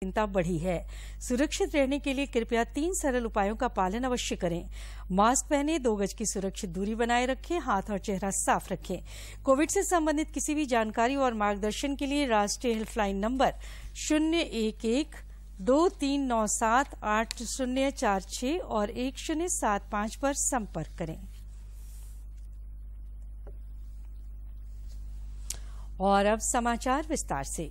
चिंता बढ़ी है सुरक्षित रहने के लिए कृपया तीन सरल उपायों का पालन अवश्य करें मास्क पहने दो गज की सुरक्षित दूरी बनाए रखें हाथ और चेहरा साफ रखें कोविड से संबंधित किसी भी जानकारी और मार्गदर्शन के लिए राष्ट्रीय हेल्पलाइन नंबर शून्य एक एक दो तीन नौ सात आठ शून्य चार छ और एक शून्य सात पांच पर संपर्क करें और अब समाचार विस्तार से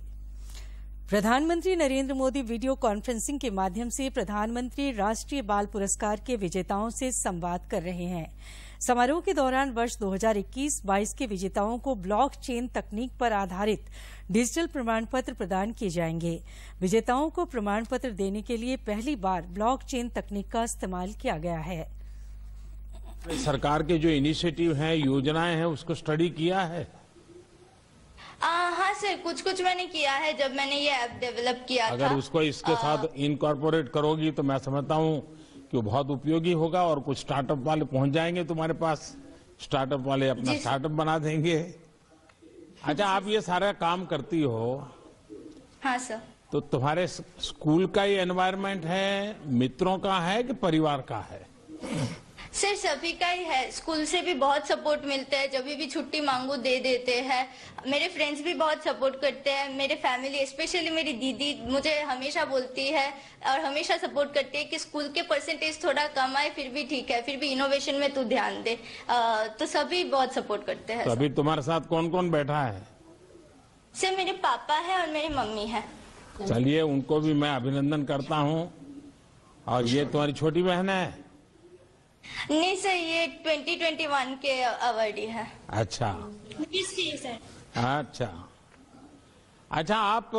प्रधानमंत्री नरेंद्र मोदी वीडियो कॉन्फ्रेंसिंग के माध्यम से प्रधानमंत्री राष्ट्रीय बाल पुरस्कार के विजेताओं से संवाद कर रहे हैं समारोह के दौरान वर्ष 2021-22 के विजेताओं को ब्लॉक चेन तकनीक पर आधारित डिजिटल प्रमाण पत्र प्रदान किए जाएंगे विजेताओं को प्रमाण पत्र देने के लिए पहली बार ब्लॉक चेन तकनीक का इस्तेमाल किया गया है सरकार के जो इनिशिएटिव हैं योजनाएं हैं उसको स्टडी किया है हाँ सर कुछ कुछ मैंने किया है जब मैंने ये ऐप डेवलप किया अगर था, उसको इसके आ, साथ इनकॉर्पोरेट करोगी तो मैं समझता हूँ कि बहुत उपयोगी होगा और कुछ स्टार्टअप वाले पहुंच जाएंगे तुम्हारे पास स्टार्टअप वाले अपना स्टार्टअप बना देंगे अच्छा आप ये सारा काम करती हो हाँ सर तो तुम्हारे स्कूल का ये एनवायरमेंट है मित्रों का है कि परिवार का है सर सभी का ही है स्कूल से भी बहुत सपोर्ट मिलता है जब भी छुट्टी मांगू दे देते हैं मेरे फ्रेंड्स भी बहुत सपोर्ट करते हैं मेरे फैमिली स्पेशली मेरी दीदी मुझे हमेशा बोलती है और हमेशा सपोर्ट करती है कि स्कूल के परसेंटेज थोड़ा कम आए फिर भी ठीक है फिर भी इनोवेशन में तू ध्यान दे आ, तो सभी बहुत सपोर्ट करते हैं तो अभी तुम्हारे साथ कौन कौन बैठा है सर मेरे पापा है और मेरी मम्मी है चलिए उनको भी मैं अभिनंदन करता हूँ और ये तुम्हारी छोटी बहन है नहीं सर ये 2021 के अवार्डी है अच्छा अच्छा अच्छा आप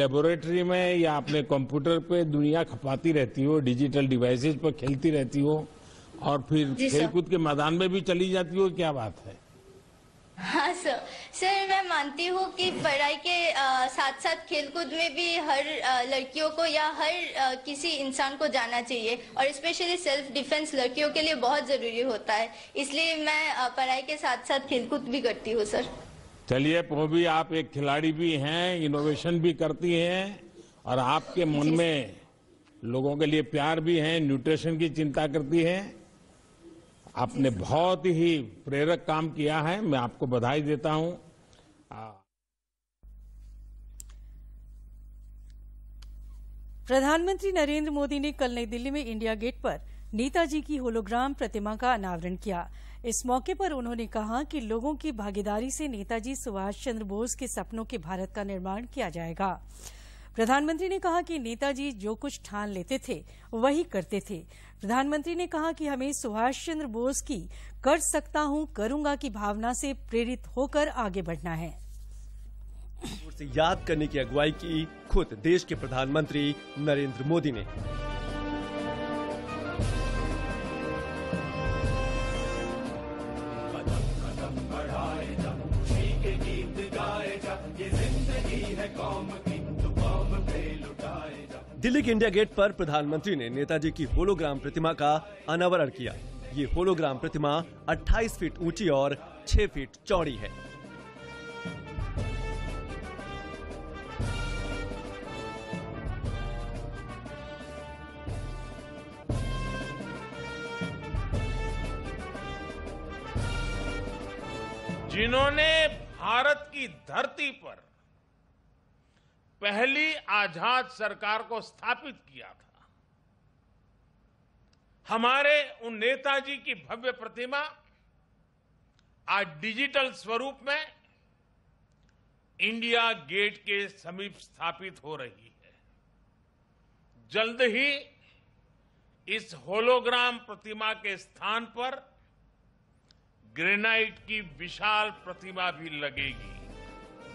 लेबोरेटरी में या अपने कंप्यूटर पे दुनिया खपाती रहती हो डिजिटल डिवाइसेज पर खेलती रहती हो और फिर खेलकूद के मैदान में भी चली जाती हो क्या बात है हाँ सर सर मैं मानती हूँ कि पढ़ाई के आ, साथ साथ खेलकूद में भी हर आ, लड़कियों को या हर आ, किसी इंसान को जाना चाहिए और स्पेशली सेल्फ डिफेंस लड़कियों के लिए बहुत ज़रूरी होता है इसलिए मैं पढ़ाई के साथ साथ खेलकूद भी करती हूँ सर चलिए भी आप एक खिलाड़ी भी हैं इनोवेशन भी करती हैं और आपके मन में लोगों के लिए प्यार भी है न्यूट्रिशन की चिंता करती है आपने बहुत ही प्रेरक काम किया है मैं आपको बधाई देता हूं प्रधानमंत्री नरेंद्र मोदी ने कल नई दिल्ली में इंडिया गेट पर नेताजी की होलोग्राम प्रतिमा का अनावरण किया इस मौके पर उन्होंने कहा कि लोगों की भागीदारी से नेताजी सुभाष चंद्र बोस के सपनों के भारत का निर्माण किया जाएगा प्रधानमंत्री ने कहा कि नेताजी जो कुछ ठान लेते थे वही करते थे प्रधानमंत्री ने कहा कि हमें सुभाष चंद्र बोस की कर सकता हूं करूंगा की भावना से प्रेरित होकर आगे बढ़ना है याद करने की अगुवाई की खुद देश के प्रधानमंत्री नरेंद्र मोदी ने दिल्ली के इंडिया गेट पर प्रधानमंत्री ने नेताजी की होलोग्राम प्रतिमा का अनावरण किया ये होलोग्राम प्रतिमा 28 फीट ऊंची और 6 फीट चौड़ी है जिन्होंने भारत की धरती पहली आजाद सरकार को स्थापित किया था हमारे उन नेताजी की भव्य प्रतिमा आज डिजिटल स्वरूप में इंडिया गेट के समीप स्थापित हो रही है जल्द ही इस होलोग्राम प्रतिमा के स्थान पर ग्रेनाइट की विशाल प्रतिमा भी लगेगी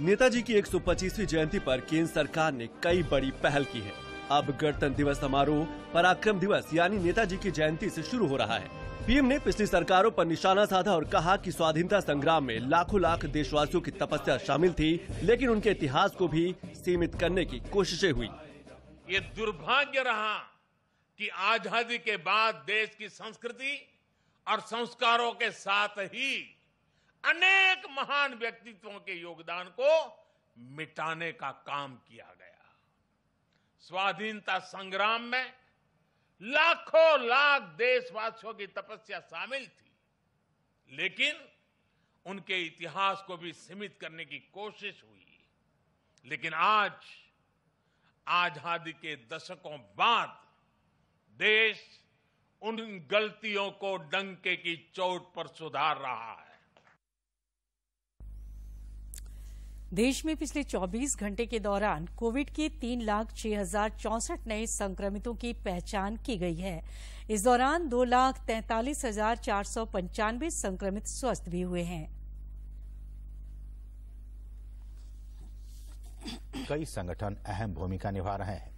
नेताजी की 125वीं जयंती पर केंद्र सरकार ने कई बड़ी पहल की है अब गणतंत्र दिवस समारोह पराक्रम दिवस यानी नेताजी की जयंती से शुरू हो रहा है पीएम ने पिछली सरकारों पर निशाना साधा और कहा कि स्वाधीनता संग्राम में लाखों लाख देशवासियों की तपस्या शामिल थी लेकिन उनके इतिहास को भी सीमित करने की कोशिशें हुई ये दुर्भाग्य रहा कि आजादी के बाद देश की संस्कृति और संस्कारों के साथ ही अनेक महान व्यक्तित्वों के योगदान को मिटाने का काम किया गया स्वाधीनता संग्राम में लाखों लाख देशवासियों की तपस्या शामिल थी लेकिन उनके इतिहास को भी सीमित करने की कोशिश हुई लेकिन आज आजादी के दशकों बाद देश उन गलतियों को डंके की चोट पर सुधार रहा है देश में पिछले 24 घंटे के दौरान कोविड के तीन लाख छह हजार चौसठ नए संक्रमितों की पहचान की गई है इस दौरान दो लाख तैंतालीस हजार चार सौ पंचानवे संक्रमित स्वस्थ भी हुए हैं कई संगठन अहम भूमिका निभा रहे हैं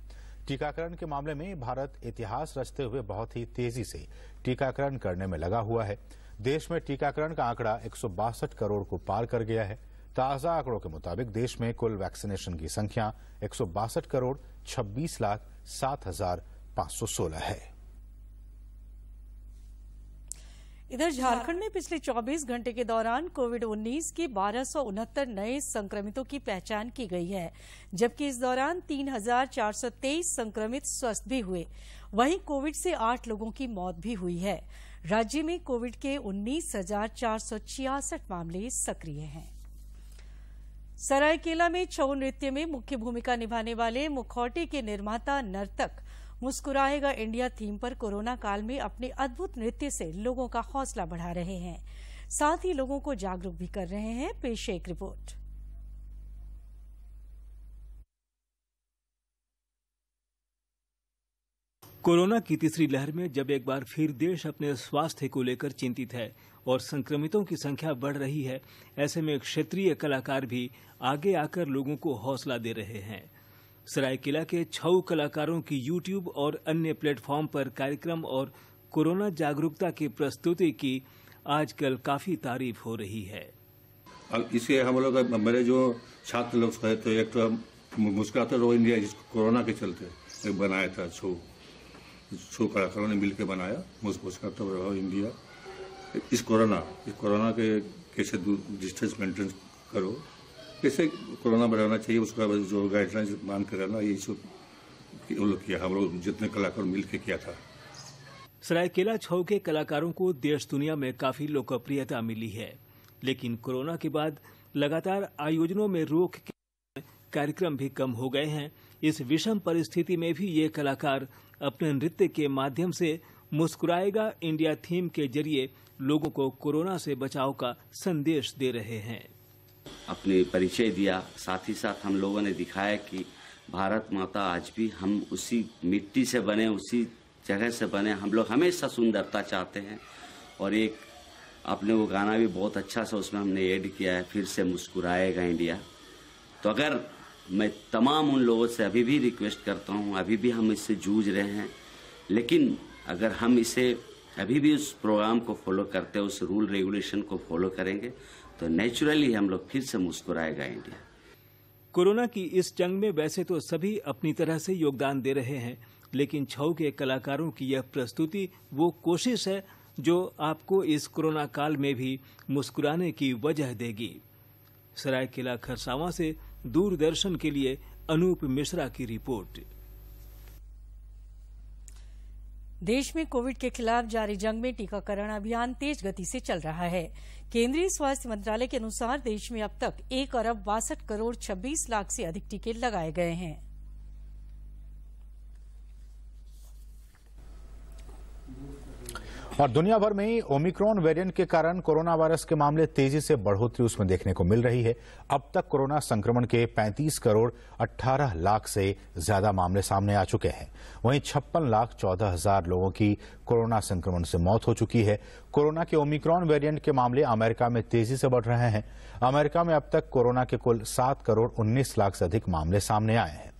टीकाकरण के मामले में भारत इतिहास रचते हुए बहुत ही तेजी से टीकाकरण करने में लगा हुआ है देश में टीकाकरण का आंकड़ा एक करोड़ को पार कर गया है ताजा आंकड़ों के मुताबिक देश में कुल वैक्सीनेशन की संख्या एक करोड़ 26 लाख सात हजार पांच सौ सोलह है इधर झारखंड में पिछले 24 घंटे के दौरान कोविड 19 के बारह नए संक्रमितों की पहचान की गई है जबकि इस दौरान 3,423 संक्रमित स्वस्थ भी हुए वहीं कोविड से आठ लोगों की मौत भी हुई है राज्य में कोविड के उन्नीस मामले सक्रिय हैं सरायकेला में छऊ नृत्य में मुख्य भूमिका निभाने वाले मुखौटे के निर्माता नर्तक मुस्कुराएगा इंडिया थीम पर कोरोना काल में अपने अद्भुत नृत्य से लोगों का हौसला बढ़ा रहे हैं साथ ही लोगों को जागरूक भी कर रहे हैं पेश एक रिपोर्ट कोरोना की तीसरी लहर में जब एक बार फिर देश अपने स्वास्थ्य को लेकर चिंतित है और संक्रमितों की संख्या बढ़ रही है ऐसे में क्षेत्रीय कलाकार भी आगे आकर लोगों को हौसला दे रहे हैं सरायकेला के छऊ कलाकारों की यूट्यूब और अन्य प्लेटफॉर्म पर कार्यक्रम और कोरोना जागरूकता की प्रस्तुति की आजकल काफी तारीफ हो रही है इसे हम लोग मेरे जो छात्र लोग थे तो एक तो मुस्कुराते रो इंडिया जिसको कोरोना के चलते बनाया था छो छो कलाकारों ने मिलकर बनाया मुस्कुराते रहो इंडिया इस कोरोना इस कोरोना के कैसे डिस्टेंस मेंटेन करो कैसे कोरोना बढ़ाना चाहिए उसका जो गाइडलाइंस मान कर रहना ये सब उन लोग किया हम लोग जितने कलाकार मिल के किया था सरायकेला छऊ के कलाकारों को देश दुनिया में काफी लोकप्रियता मिली है लेकिन कोरोना के बाद लगातार आयोजनों में रोक के कार्यक्रम भी कम हो गए हैं इस विषम परिस्थिति में भी ये कलाकार अपने नृत्य के माध्यम से मुस्कुराएगा इंडिया थीम के जरिए लोगों को कोरोना से बचाव का संदेश दे रहे हैं अपने परिचय दिया साथ ही साथ हम लोगों ने दिखाया कि भारत माता आज भी हम उसी मिट्टी से बने उसी जगह से बने हम लोग हमेशा सुंदरता चाहते हैं और एक आपने वो गाना भी बहुत अच्छा सा उसमें हमने ऐड किया है फिर से मुस्कुराएगा इंडिया तो अगर मैं तमाम उन लोगों से अभी भी रिक्वेस्ट करता हूँ अभी भी हम इससे जूझ रहे हैं लेकिन अगर हम इसे अभी भी उस प्रोग्राम को फॉलो करते उस रूल रेगुलेशन को फॉलो करेंगे तो नेचुरली हम लोग फिर से मुस्कुराएगा इंडिया कोरोना की इस जंग में वैसे तो सभी अपनी तरह से योगदान दे रहे हैं लेकिन छऊ के कलाकारों की यह प्रस्तुति वो कोशिश है जो आपको इस कोरोना काल में भी मुस्कुराने की वजह देगी किला खरसावां से दूरदर्शन के लिए अनूप मिश्रा की रिपोर्ट देश में कोविड के खिलाफ जारी जंग में टीकाकरण अभियान तेज गति से चल रहा है केंद्रीय स्वास्थ्य मंत्रालय के अनुसार देश में अब तक एक अरब बासठ करोड़ छब्बीस लाख से अधिक टीके लगाए गए हैं और दुनिया भर में ही ओमिक्रॉन वेरिएंट के कारण कोरोना वायरस के मामले तेजी से बढ़ोतरी उसमें देखने को मिल रही है अब तक कोरोना संक्रमण के 35 करोड़ 18 लाख से ज्यादा मामले सामने आ चुके हैं वहीं छप्पन लाख चौदह हजार लोगों की कोरोना संक्रमण से मौत हो चुकी है कोरोना के ओमिक्रॉन वेरिएंट के मामले अमेरिका में तेजी से बढ़ रहे हैं अमेरिका में अब तक कोरोना के कुल सात करोड़ उन्नीस लाख से अधिक मामले सामने आए हैं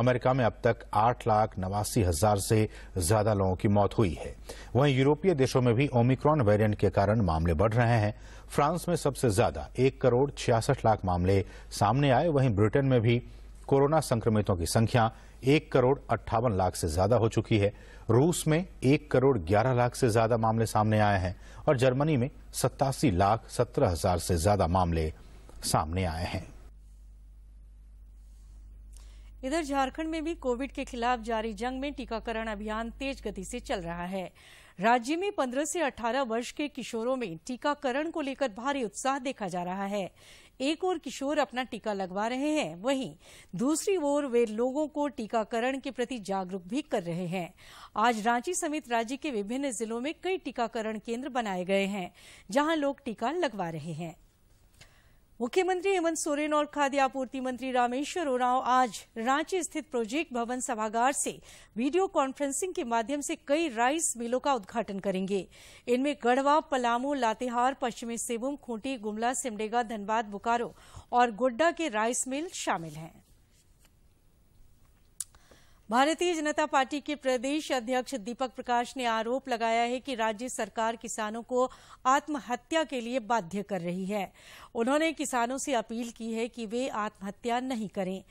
अमेरिका में अब तक आठ लाख नवासी हजार से ज्यादा लोगों की मौत हुई है वहीं यूरोपीय देशों में भी ओमिक्रॉन वेरिएंट के कारण मामले बढ़ रहे हैं फ्रांस में सबसे ज्यादा एक करोड़ छियासठ लाख मामले सामने आए वहीं ब्रिटेन में भी कोरोना संक्रमितों की संख्या एक करोड़ अट्ठावन लाख से ज्यादा हो चुकी है रूस में एक करोड़ ग्यारह लाख से ज्यादा मामले सामने आए हैं और जर्मनी में सत्तासी लाख सत्रह हजार से ज्यादा मामले सामने आए हैं इधर झारखंड में भी कोविड के खिलाफ जारी जंग में टीकाकरण अभियान तेज गति से चल रहा है राज्य में 15 से 18 वर्ष के किशोरों में टीकाकरण को लेकर भारी उत्साह देखा जा रहा है एक और किशोर अपना टीका लगवा रहे हैं वहीं दूसरी ओर वे लोगों को टीकाकरण के प्रति जागरूक भी कर रहे हैं आज रांची समेत राज्य के विभिन्न जिलों में कई टीकाकरण केंद्र बनाए गए हैं जहां लोग टीका लगवा रहे हैं मुख्यमंत्री हेमंत सोरेन और खाद्य आपूर्ति मंत्री रामेश्वर उरांव आज रांची स्थित प्रोजेक्ट भवन सभागार से वीडियो कॉन्फ्रेंसिंग के माध्यम से कई राइस मिलों का उद्घाटन करेंगे इनमें गढ़वा पलामू लातेहार पश्चिमी सिंहभूम खूंटी गुमला सिमडेगा धनबाद बोकारो और गोड्डा के राइस मिल शामिल हैं भारतीय जनता पार्टी के प्रदेश अध्यक्ष दीपक प्रकाश ने आरोप लगाया है कि राज्य सरकार किसानों को आत्महत्या के लिए बाध्य कर रही है उन्होंने किसानों से अपील की है कि वे आत्महत्या नहीं करें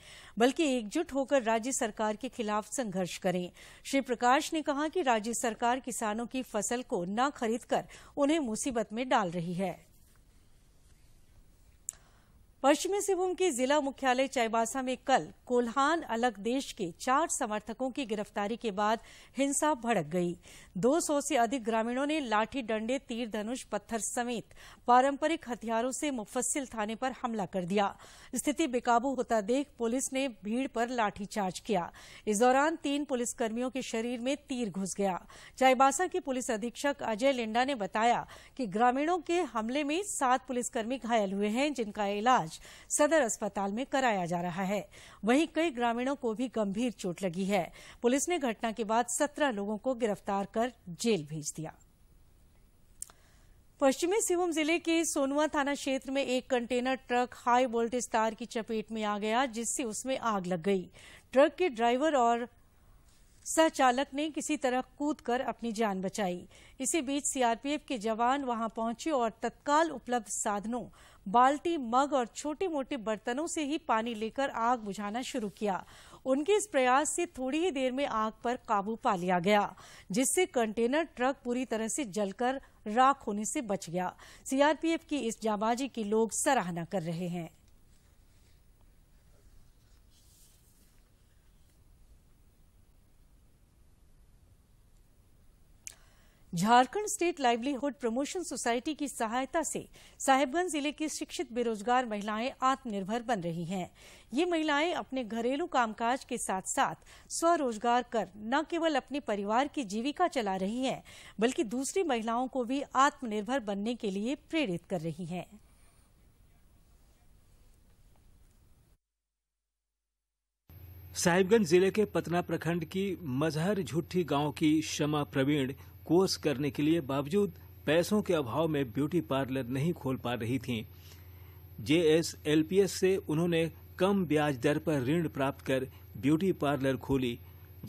बल्कि एकजुट होकर राज्य सरकार के खिलाफ संघर्ष करें श्री प्रकाश ने कहा कि राज्य सरकार किसानों की फसल को न खरीदकर उन्हें मुसीबत में डाल रही है पश्चिमी सिंहभूम के जिला मुख्यालय चाईबासा में कल कोल्हान अलग देश के चार समर्थकों की गिरफ्तारी के बाद हिंसा भड़क गई 200 से अधिक ग्रामीणों ने लाठी डंडे तीर धनुष पत्थर समेत पारंपरिक हथियारों से मुफस्सिल थाने पर हमला कर दिया स्थिति बेकाबू होता देख पुलिस ने भीड़ पर लाठीचार्ज किया इस दौरान तीन पुलिसकर्मियों के शरीर में तीर घुस गया चाईबासा के पुलिस अधीक्षक अजय लिंडा ने बताया कि ग्रामीणों के हमले में सात पुलिसकर्मी घायल हुए हैं जिनका इलाज इलाज सदर अस्पताल में कराया जा रहा है वहीं कई ग्रामीणों को भी गंभीर चोट लगी है पुलिस ने घटना के बाद सत्रह लोगों को गिरफ्तार कर जेल भेज दिया पश्चिमी सिंहभूम जिले के सोनुआ थाना क्षेत्र में एक कंटेनर ट्रक हाई वोल्टेज तार की चपेट में आ गया जिससे उसमें आग लग गई ट्रक के ड्राइवर और सहचालक ने किसी तरह कूदकर अपनी जान बचाई इसी बीच सीआरपीएफ के जवान वहां पहुंचे और तत्काल उपलब्ध साधनों बाल्टी मग और छोटे मोटे बर्तनों से ही पानी लेकर आग बुझाना शुरू किया उनके इस प्रयास से थोड़ी ही देर में आग पर काबू पा लिया गया जिससे कंटेनर ट्रक पूरी तरह से जलकर राख होने से बच गया सीआरपीएफ की इस जाबाजी की लोग सराहना कर रहे हैं Jharkhand state livelihood promotion society की सहायता से साहिबगंज जिले की शिक्षित बेरोजगार महिलाएं आत्मनिर्भर बन रही हैं ये महिलाएं अपने घरेलू कामकाज के साथ साथ स्वरोजगार कर न केवल अपने परिवार की जीविका चला रही हैं बल्कि दूसरी महिलाओं को भी आत्मनिर्भर बनने के लिए प्रेरित कर रही हैं साहिबगंज जिले के पतना प्रखंड की मजहर झुट्ठी गांव की शमा प्रवीण कोर्स करने के लिए बावजूद पैसों के अभाव में ब्यूटी पार्लर नहीं खोल पा रही थीं। जेएसएलपीएस से उन्होंने कम ब्याज दर पर ऋण प्राप्त कर ब्यूटी पार्लर खोली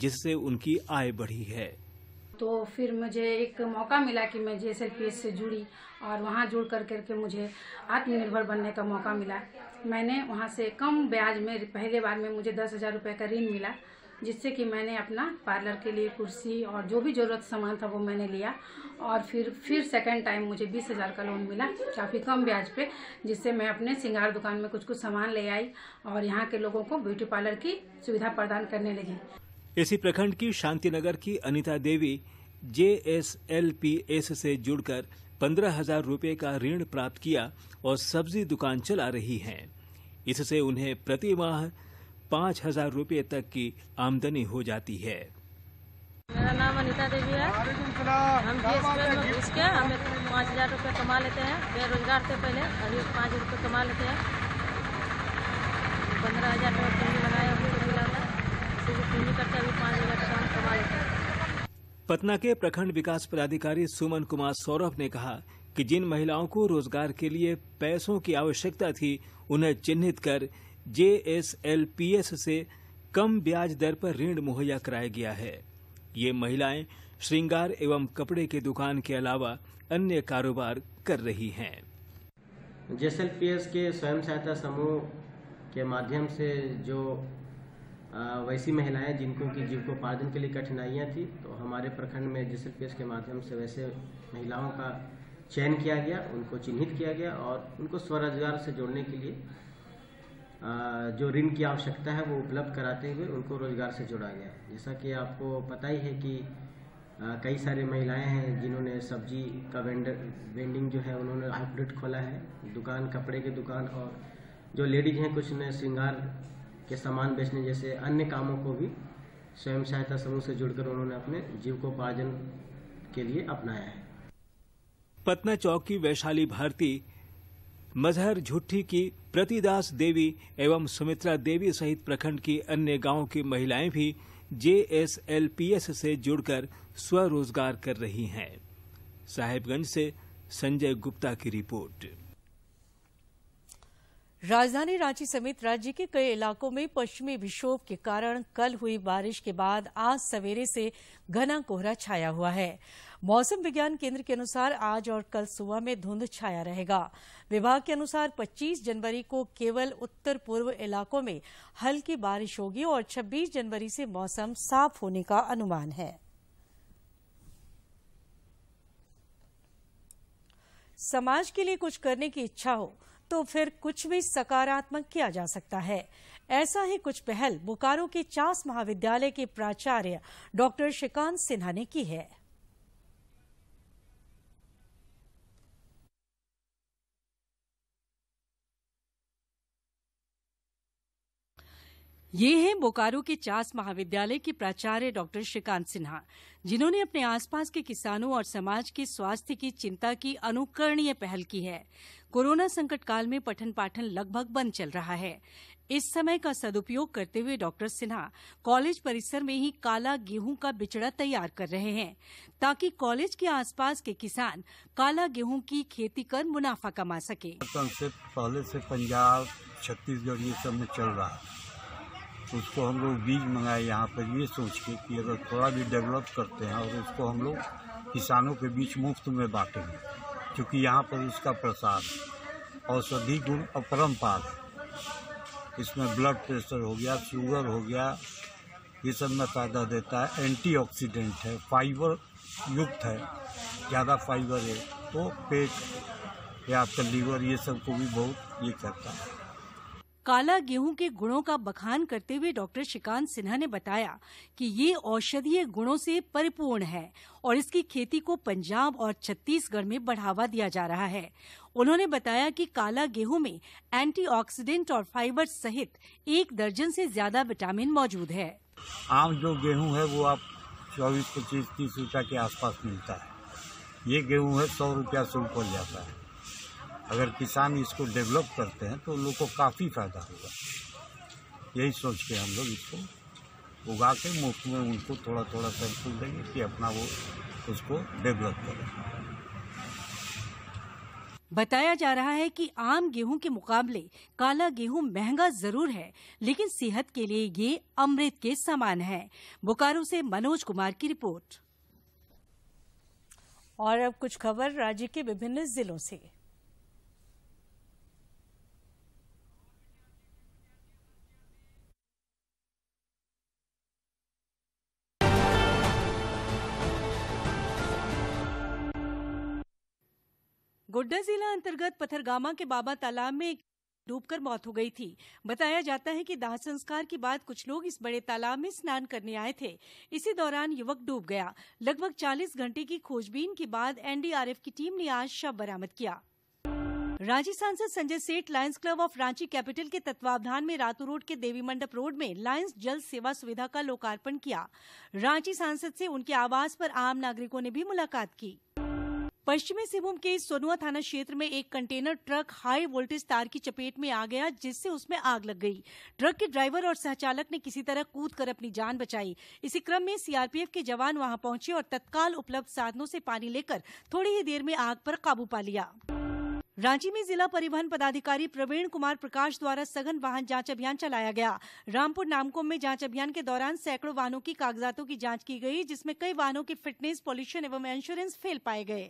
जिससे उनकी आय बढ़ी है तो फिर मुझे एक मौका मिला कि मैं जे से जुड़ी और वहाँ जुड़ कर करके मुझे आत्मनिर्भर बनने का मौका मिला मैंने वहाँ से कम ब्याज में पहले बार में मुझे दस हज़ार रुपये का ऋण मिला जिससे कि मैंने अपना पार्लर के लिए कुर्सी और जो भी ज़रूरत सामान था वो मैंने लिया और फिर फिर सेकंड टाइम मुझे बीस हज़ार का लोन मिला काफ़ी कम ब्याज पे जिससे मैं अपने सिंगार दुकान में कुछ कुछ सामान ले आई और यहाँ के लोगों को ब्यूटी पार्लर की सुविधा प्रदान करने लगी इसी प्रखंड की शांतिनगर की Anita Devi J S L P S से जुड़कर पंद्रह हजार रूपए का ऋण प्राप्त किया और सब्जी दुकान चला रही हैं। इससे उन्हें प्रति माह पाँच हजार रूपए तक की आमदनी हो जाती है मेरा नाम अनिता देवी है हम में घुस के हम पाँच हजार रूपए कमा लेते हैं बेरोजगार थे पहले अभी पाँच हजार रूपए कमा लेते हैं पंद्रह हजार लगाया पूंजी अभी पाँच हजार हम कमा लेते हैं पटना के प्रखंड विकास पदाधिकारी सुमन कुमार सौरभ ने कहा कि जिन महिलाओं को रोजगार के लिए पैसों की आवश्यकता थी उन्हें चिन्हित कर जेएसएलपीएस से कम ब्याज दर पर ऋण मुहैया कराया गया है ये महिलाएं श्रृंगार एवं कपड़े के दुकान के अलावा अन्य कारोबार कर रही हैं जेएसएलपीएस के स्वयं सहायता समूह के माध्यम से जो वैसी महिलाएं जिनको की जीविकोपार्जन के लिए कठिनाइयां थी तो हमारे प्रखंड में जेएसएलपीएस के माध्यम से वैसे महिलाओं का चयन किया गया उनको चिन्हित किया गया और उनको स्वरोजगार से जोड़ने के लिए जो ऋण की आवश्यकता है वो उपलब्ध कराते हुए उनको रोजगार से जोड़ा गया है जैसा कि आपको पता ही है कि कई सारे महिलाएं हैं जिन्होंने सब्जी का वेंडर वेंडिंग जो है उन्होंने आउटलेट खोला है दुकान कपड़े की दुकान और जो लेडीज हैं कुछ ने श्रृंगार के सामान बेचने जैसे अन्य कामों को भी स्वयं सहायता समूह से जुड़कर उन्होंने अपने जीव को के लिए अपनाया है पटना चौक की वैशाली भारती मजहर झुट्ठी की प्रतिदास देवी एवं सुमित्रा देवी सहित प्रखंड की अन्य गांवों की महिलाएं भी जेएसएलपीएस से जुड़कर स्वरोजगार कर रही हैं साहेबगंज से संजय गुप्ता की रिपोर्ट राजधानी रांची समेत राज्य के कई इलाकों में पश्चिमी विक्षोभ के कारण कल हुई बारिश के बाद आज सवेरे से घना कोहरा छाया हुआ है मौसम विज्ञान केंद्र के अनुसार आज और कल सुबह में धुंध छाया रहेगा विभाग के अनुसार 25 जनवरी को केवल उत्तर पूर्व इलाकों में हल्की बारिश होगी और 26 जनवरी से मौसम साफ होने का अनुमान है समाज के लिए कुछ करने की इच्छा हो तो फिर कुछ भी सकारात्मक किया जा सकता है ऐसा ही कुछ पहल बोकारो के चास महाविद्यालय के प्राचार्य डॉक्टर श्रीकांत सिन्हा ने की है ये हैं बोकारो के चास महाविद्यालय के प्राचार्य डॉक्टर श्रीकांत सिन्हा जिन्होंने अपने आसपास के किसानों और समाज के स्वास्थ्य की चिंता की अनुकरणीय पहल की है कोरोना संकट काल में पठन पाठन लगभग बंद चल रहा है इस समय का सदुपयोग करते हुए डॉक्टर सिन्हा कॉलेज परिसर में ही काला गेहूं का बिचड़ा तैयार कर रहे हैं ताकि कॉलेज के आसपास के किसान काला गेहूं की खेती कर मुनाफा कमा सके पहले से पंजाब छत्तीसगढ़ ये सब में चल रहा है उसको हम लोग बीज मंगाए यहाँ पर ये सोच के कि अगर थोड़ा भी डेवलप करते हैं और उसको हम लोग किसानों के बीच मुफ्त में बांटेंगे क्योंकि यहाँ पर उसका प्रसाद औषधि गुण अपरम्पार है इसमें ब्लड प्रेशर हो गया शुगर हो गया ये सब में फ़ायदा देता है एंटीऑक्सीडेंट है फाइबर युक्त है ज़्यादा फाइबर है तो पेट या आपका लीवर ये सब को भी बहुत ये करता है काला गेहूं के गुणों का बखान करते हुए डॉक्टर श्रीकांत सिन्हा ने बताया कि ये औषधीय गुणों से परिपूर्ण है और इसकी खेती को पंजाब और छत्तीसगढ़ में बढ़ावा दिया जा रहा है उन्होंने बताया कि काला गेहूं में एंटीऑक्सीडेंट और फाइबर सहित एक दर्जन से ज्यादा विटामिन मौजूद है आम जो गेहूं है वो आप चौबीस पच्चीस तीस रूपया के आसपास मिलता है ये गेहूं है सौ रूपया से ऊपर जाता है अगर किसान इसको डेवलप करते हैं तो उन लोग को काफ़ी फ़ायदा होगा यही सोच के हम लोग इसको उगा के मुफ्त में उनको थोड़ा थोड़ा सा देंगे कि अपना वो उसको डेवलप करें बताया जा रहा है कि आम गेहूं के मुकाबले काला गेहूं महंगा जरूर है लेकिन सेहत के लिए ये अमृत के समान है बोकारो से मनोज कुमार की रिपोर्ट और अब कुछ खबर राज्य के विभिन्न जिलों से गोड्डा जिला अंतर्गत पथरगामा के बाबा तालाब में एक डूबकर मौत हो गई थी बताया जाता है कि दाह संस्कार के बाद कुछ लोग इस बड़े तालाब में स्नान करने आए थे इसी दौरान युवक डूब गया लगभग 40 घंटे की खोजबीन के बाद एनडीआरएफ की टीम ने आज शव बरामद किया रांची सांसद Sanjay Seth lions club of Ranchi capital के तत्वावधान में रातू रोड के देवी मंडप रोड में लायंस जल सेवा सुविधा का लोकार्पण किया रांची सांसद से उनके आवास पर आम नागरिकों ने भी मुलाकात की पश्चिमी सिंहभूम के सोनुआ थाना क्षेत्र में एक कंटेनर ट्रक हाई वोल्टेज तार की चपेट में आ गया जिससे उसमें आग लग गई ट्रक के ड्राइवर और सहचालक ने किसी तरह कूद कर अपनी जान बचाई इसी क्रम में सीआरपीएफ के जवान वहां पहुंचे और तत्काल उपलब्ध साधनों से पानी लेकर थोड़ी ही देर में आग पर काबू पा लिया रांची में जिला परिवहन पदाधिकारी प्रवीण कुमार प्रकाश द्वारा सघन वाहन जांच अभियान चलाया गया रामपुर नामकुम में जांच अभियान के दौरान सैकड़ों वाहनों की कागजातों की जांच की गई जिसमें कई वाहनों की फिटनेस पॉल्यूशन एवं इंश्योरेंस फेल पाए गए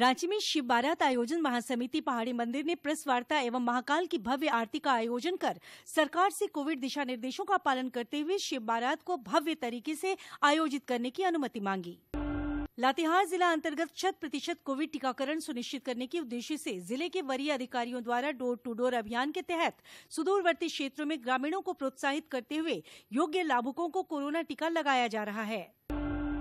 रांची में शिव बारात आयोजन महासमिति पहाड़ी मंदिर ने प्रेस वार्ता एवं महाकाल की भव्य आरती का आयोजन कर सरकार से कोविड दिशा निर्देशों का पालन करते हुए शिव बारात को भव्य तरीके से आयोजित करने की अनुमति मांगी लातेहार जिला अंतर्गत शत प्रतिशत कोविड टीकाकरण सुनिश्चित करने के उद्देश्य से जिले के वरीय अधिकारियों द्वारा डोर टू डोर अभियान के तहत सुदूरवर्ती क्षेत्रों में ग्रामीणों को प्रोत्साहित करते हुए योग्य लाभुकों को कोरोना टीका लगाया जा रहा है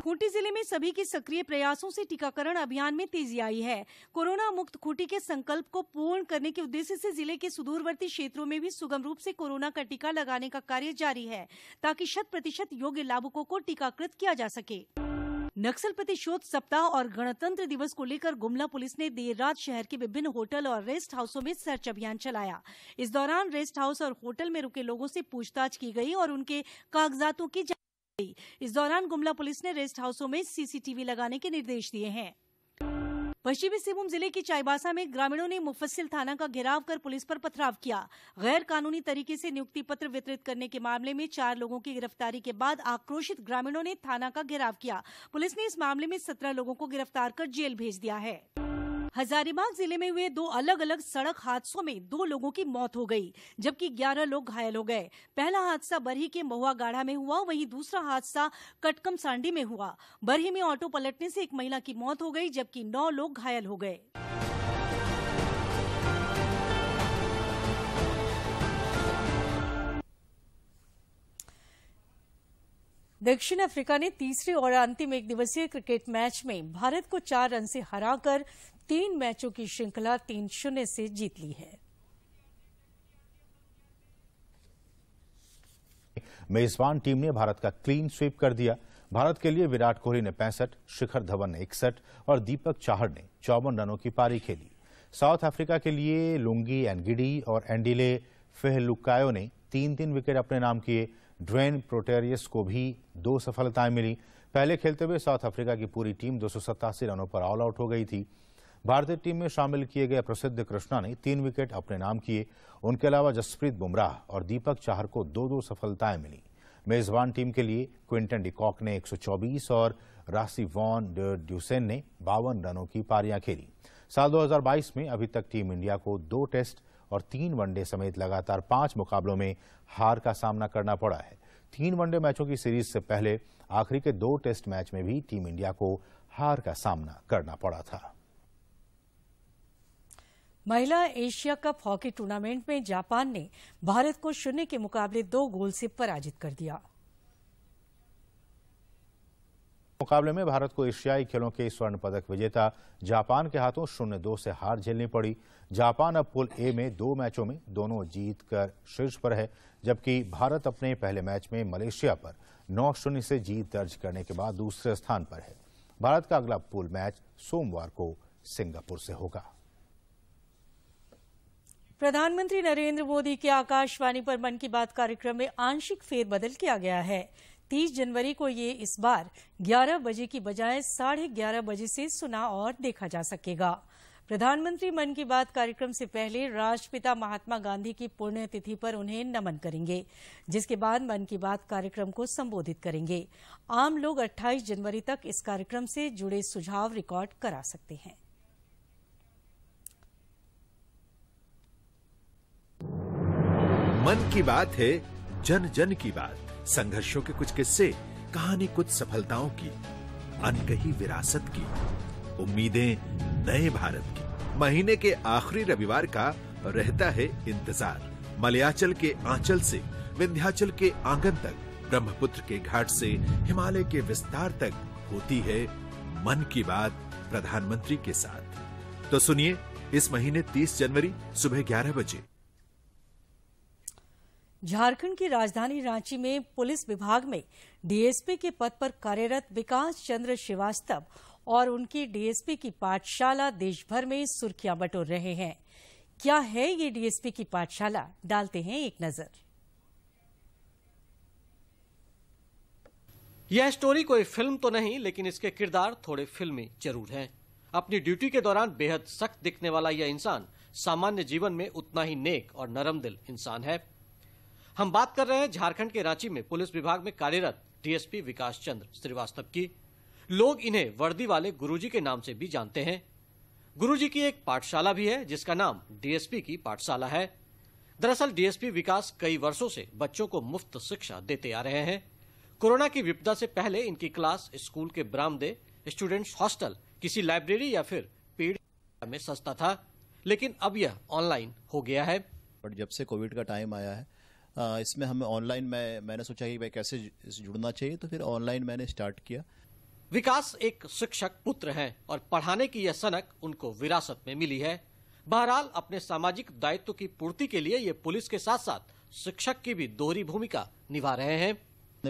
खूंटी जिले में सभी के सक्रिय प्रयासों से टीकाकरण अभियान में तेजी आई है कोरोना मुक्त खूंटी के संकल्प को पूर्ण करने के उद्देश्य से जिले के सुदूरवर्ती क्षेत्रों में भी सुगम रूप से कोरोना का टीका लगाने का कार्य जारी है ताकि शत प्रतिशत योग्य लाभुकों को टीकाकृत किया जा सके नक्सल प्रतिशोध सप्ताह और गणतंत्र दिवस को लेकर गुमला पुलिस ने देर रात शहर के विभिन्न होटल और रेस्ट हाउसों में सर्च अभियान चलाया इस दौरान रेस्ट हाउस और होटल में रुके लोगों से पूछताछ की गई और उनके कागजातों की इस दौरान गुमला पुलिस ने रेस्ट हाउसों में सीसीटीवी लगाने के निर्देश दिए हैं पश्चिमी सिंहभूम जिले की चाईबासा में ग्रामीणों ने मुफस्सिल थाना का घेराव कर पुलिस पर पथराव किया गैर कानूनी तरीके से नियुक्ति पत्र वितरित करने के मामले में चार लोगों की गिरफ्तारी के बाद आक्रोशित ग्रामीणों ने थाना का घेराव किया पुलिस ने इस मामले में सत्रह लोगों को गिरफ्तार कर जेल भेज दिया है हजारीबाग जिले में हुए दो अलग अलग सड़क हादसों में दो लोगों की मौत हो गई जबकि 11 लोग घायल हो गए पहला हादसा बरही के महुआ गाढ़ा में हुआ वहीं दूसरा हादसा कटकम सांडी में हुआ बरही में ऑटो पलटने से एक महिला की मौत हो गई जबकि नौ लोग घायल हो गए दक्षिण अफ्रीका ने तीसरे और अंतिम एक दिवसीय क्रिकेट मैच में भारत को चार रन से हराकर तीन मैचों की श्रृंखला तीन शून्य से जीत ली है मेजबान टीम ने भारत का क्लीन स्वीप कर दिया भारत के लिए विराट कोहली ने पैंसठ शिखर धवन ने इकसठ और दीपक चाहर ने चौवन रनों की पारी खेली साउथ अफ्रीका के लिए लुंगी एनगिडी और एंडिले फेहलुकायो ने तीन तीन विकेट अपने नाम किए ड्वेन प्रोटेरियस को भी दो सफलताएं मिली पहले खेलते हुए साउथ अफ्रीका की पूरी टीम दो रनों पर ऑल आउट हो गई थी भारतीय टीम में शामिल किए गए प्रसिद्ध कृष्णा ने तीन विकेट अपने नाम किए उनके अलावा जसप्रीत बुमराह और दीपक चाहर को दो दो सफलताएं मिली मेजबान टीम के लिए क्विंटन डिकॉक ने 124 और राशि वॉन ड्यूसेन ने बावन रनों की पारियां खेली साल 2022 में अभी तक टीम इंडिया को दो टेस्ट और तीन वनडे समेत लगातार पांच मुकाबलों में हार का सामना करना पड़ा है तीन वनडे मैचों की सीरीज से पहले आखिरी के दो टेस्ट मैच में भी टीम इंडिया को हार का सामना करना पड़ा था महिला एशिया कप हॉकी टूर्नामेंट में जापान ने भारत को शून्य के मुकाबले दो गोल से पराजित कर दिया मुकाबले में भारत को एशियाई खेलों के स्वर्ण पदक विजेता जापान के हाथों शून्य दो से हार झेलनी पड़ी जापान अब पुल ए में दो मैचों में दोनों जीत कर शीर्ष पर है जबकि भारत अपने पहले मैच में मलेशिया पर नौ शून्य से जीत दर्ज करने के बाद दूसरे स्थान पर है भारत का अगला पुल मैच सोमवार को सिंगापुर से होगा प्रधानमंत्री नरेंद्र मोदी के आकाशवाणी पर मन की बात कार्यक्रम में आंशिक फेरबदल किया गया है 30 जनवरी को ये इस बार 11 बजे की बजाय साढ़े ग्यारह बजे से सुना और देखा जा सकेगा प्रधानमंत्री मन की बात कार्यक्रम से पहले राष्ट्रपिता महात्मा गांधी की पुण्यतिथि पर उन्हें नमन करेंगे जिसके बाद मन की बात कार्यक्रम को संबोधित करेंगे आम लोग 28 जनवरी तक इस कार्यक्रम से जुड़े सुझाव रिकॉर्ड करा सकते हैं मन की बात है जन जन की बात संघर्षों के कुछ किस्से कहानी कुछ सफलताओं की अनकही विरासत की उम्मीदें नए भारत की महीने के आखिरी रविवार का रहता है इंतजार मलयाचल के आंचल से विंध्याचल के आंगन तक ब्रह्मपुत्र के घाट से हिमालय के विस्तार तक होती है मन की बात प्रधानमंत्री के साथ तो सुनिए इस महीने 30 जनवरी सुबह 11 बजे झारखंड की राजधानी रांची में पुलिस विभाग में डीएसपी के पद पर कार्यरत विकास चंद्र श्रीवास्तव और उनकी डीएसपी की पाठशाला देशभर में सुर्खियां बटोर रहे हैं क्या है ये डीएसपी की पाठशाला डालते हैं एक नजर यह स्टोरी कोई फिल्म तो नहीं लेकिन इसके किरदार थोड़े फिल्मी जरूर हैं अपनी ड्यूटी के दौरान बेहद सख्त दिखने वाला यह इंसान सामान्य जीवन में उतना ही नेक और नरम दिल इंसान है हम बात कर रहे हैं झारखंड के रांची में पुलिस विभाग में कार्यरत डीएसपी विकास चंद्र श्रीवास्तव की लोग इन्हें वर्दी वाले गुरुजी के नाम से भी जानते हैं गुरुजी की एक पाठशाला भी है जिसका नाम डीएसपी की पाठशाला है दरअसल डीएसपी विकास कई वर्षों से बच्चों को मुफ्त शिक्षा देते आ रहे हैं कोरोना की विपदा से पहले इनकी क्लास स्कूल के बरामदे स्टूडेंट्स हॉस्टल किसी लाइब्रेरी या फिर पेड़ में सस्ता था लेकिन अब यह ऑनलाइन हो गया है जब से कोविड का टाइम आया है इसमें हमें ऑनलाइन मैं मैंने सोचा कि भाई कैसे जुड़ना चाहिए तो फिर ऑनलाइन मैंने स्टार्ट किया विकास एक शिक्षक पुत्र है और पढ़ाने की यह सनक उनको विरासत में मिली है बहरहाल अपने सामाजिक दायित्व की पूर्ति के लिए ये पुलिस के साथ साथ शिक्षक की भी दोहरी भूमिका निभा रहे हैं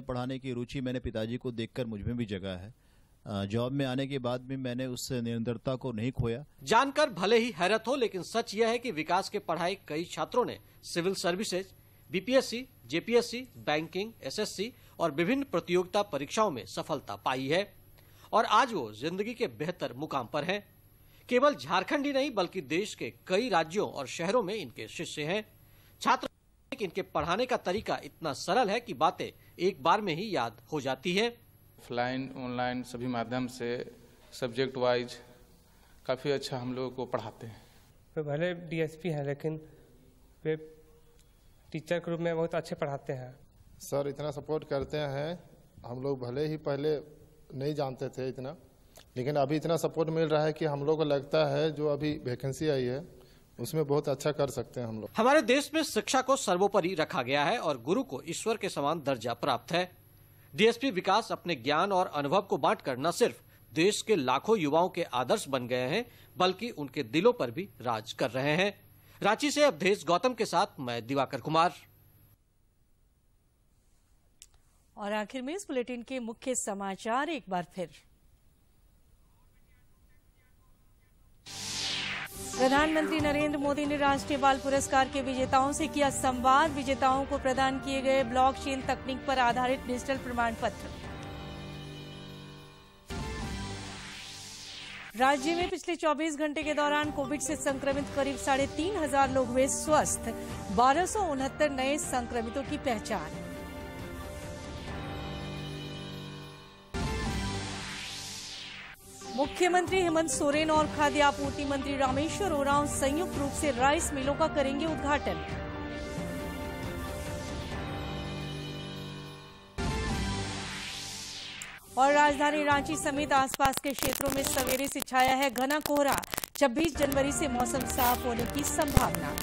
पढ़ाने की रुचि मैंने पिताजी को देखकर मुझमें भी जगा है जॉब में आने के बाद भी मैंने उस निरंतरता को नहीं खोया जानकर भले ही हैरत हो लेकिन सच यह है कि विकास के पढ़ाई कई छात्रों ने civil services BPSC JPSC banking SSC और विभिन्न प्रतियोगिता परीक्षाओं में सफलता पाई है और आज वो जिंदगी के बेहतर मुकाम पर हैं केवल झारखंड ही नहीं बल्कि देश के कई राज्यों और शहरों में इनके शिष्य हैं छात्र इनके पढ़ाने का तरीका इतना सरल है कि बातें एक बार में ही याद हो जाती है ऑफलाइन ऑनलाइन सभी माध्यम से सब्जेक्ट वाइज काफ़ी अच्छा हम लोगों को पढ़ाते हैं वे भले डीएसपी हैं लेकिन वे टीचर के रूप में बहुत अच्छे पढ़ाते हैं सर इतना सपोर्ट करते हैं हम लोग भले ही पहले नहीं जानते थे इतना लेकिन अभी इतना सपोर्ट मिल रहा है कि हम लोग को लगता है जो अभी वैकेंसी आई है उसमें बहुत अच्छा कर सकते हैं हम लोग हमारे देश में शिक्षा को सर्वोपरि रखा गया है और गुरु को ईश्वर के समान दर्जा प्राप्त है डीएसपी विकास अपने ज्ञान और अनुभव को बांटकर न सिर्फ देश के लाखों युवाओं के आदर्श बन गए हैं बल्कि उनके दिलों पर भी राज कर रहे हैं रांची से अवधेश गौतम के साथ मैं दिवाकर कुमार और आखिर में इस बुलेटिन के मुख्य समाचार एक बार फिर प्रधानमंत्री नरेंद्र मोदी ने राष्ट्रीय बाल पुरस्कार के विजेताओं से किया संवाद विजेताओं को प्रदान किए गए ब्लॉकचेन तकनीक पर आधारित डिजिटल प्रमाण पत्र राज्य में पिछले 24 घंटे के दौरान कोविड से संक्रमित करीब साढ़े तीन हजार लोग हुए स्वस्थ बारह नए संक्रमितों की पहचान मुख्यमंत्री हेमंत सोरेन और खाद्य आपूर्ति मंत्री रामेश्वर उरांव संयुक्त रूप से राइस मिलों का करेंगे उद्घाटन और राजधानी रांची समेत आसपास के क्षेत्रों में सवेरे से छाया है घना कोहरा 26 जनवरी से मौसम साफ होने की संभावना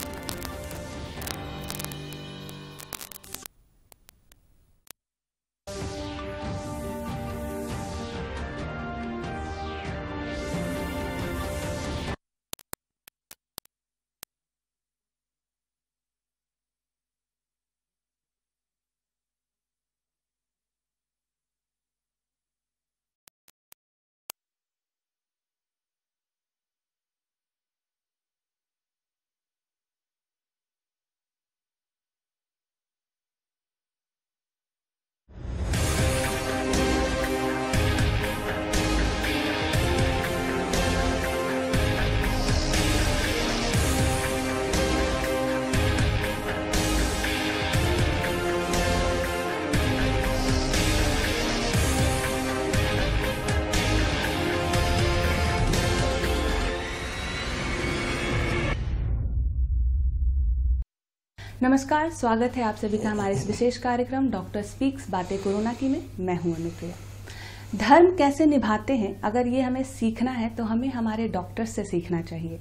नमस्कार स्वागत है आप सभी का हमारे इस विशेष कार्यक्रम डॉक्टर स्पीक्स बातें कोरोना की में मैं हूं अनुप्रिया धर्म कैसे निभाते हैं अगर ये हमें सीखना है तो हमें हमारे डॉक्टर से सीखना चाहिए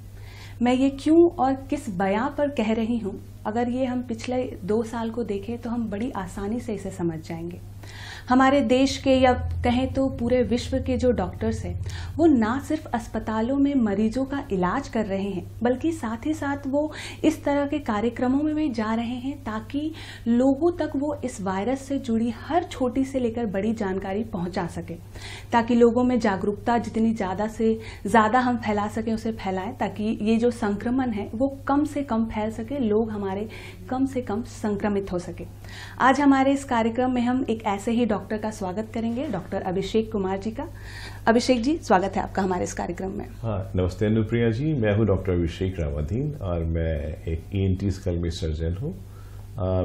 मैं ये क्यों और किस बयां पर कह रही हूं अगर ये हम पिछले दो साल को देखें तो हम बड़ी आसानी से इसे समझ जाएंगे हमारे देश के या कहें तो पूरे विश्व के जो डॉक्टर्स हैं वो ना सिर्फ अस्पतालों में मरीजों का इलाज कर रहे हैं बल्कि साथ ही साथ वो इस तरह के कार्यक्रमों में भी जा रहे हैं ताकि लोगों तक वो इस वायरस से जुड़ी हर छोटी से लेकर बड़ी जानकारी पहुंचा सके ताकि लोगों में जागरूकता जितनी ज़्यादा से ज़्यादा हम फैला सकें उसे फैलाएं ताकि ये जो संक्रमण है वो कम से कम फैल सके लोग हमारे कम से कम संक्रमित हो सके आज हमारे इस कार्यक्रम में हम एक ऐसे ही डॉक्टर डॉक्टर का स्वागत करेंगे डॉक्टर अभिषेक कुमार जी का अभिषेक जी स्वागत है आपका हमारे इस कार्यक्रम में हाँ नमस्ते अनुप्रिया जी मैं हूँ डॉक्टर अभिषेक रावाधीन और मैं एक ई एन टी में सर्जन हूँ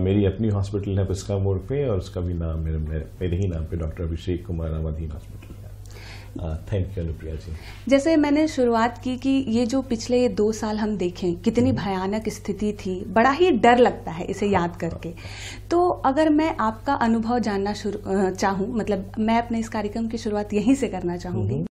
मेरी अपनी हॉस्पिटल है पिस्का मोड़ पे और उसका भी नाम मेरे मेरे ही नाम पे डॉक्टर अभिषेक कुमार रावाधीन हॉस्पिटल यू अनुप्रिया जी जैसे मैंने शुरुआत की कि ये जो पिछले दो साल हम देखें कितनी mm-hmm. भयानक स्थिति थी बड़ा ही डर लगता है इसे याद uh, करके तो अगर मैं आपका अनुभव जानना शुरू चाहूँ मतलब मैं अपने इस कार्यक्रम की शुरुआत यहीं से करना चाहूँगी mm-hmm.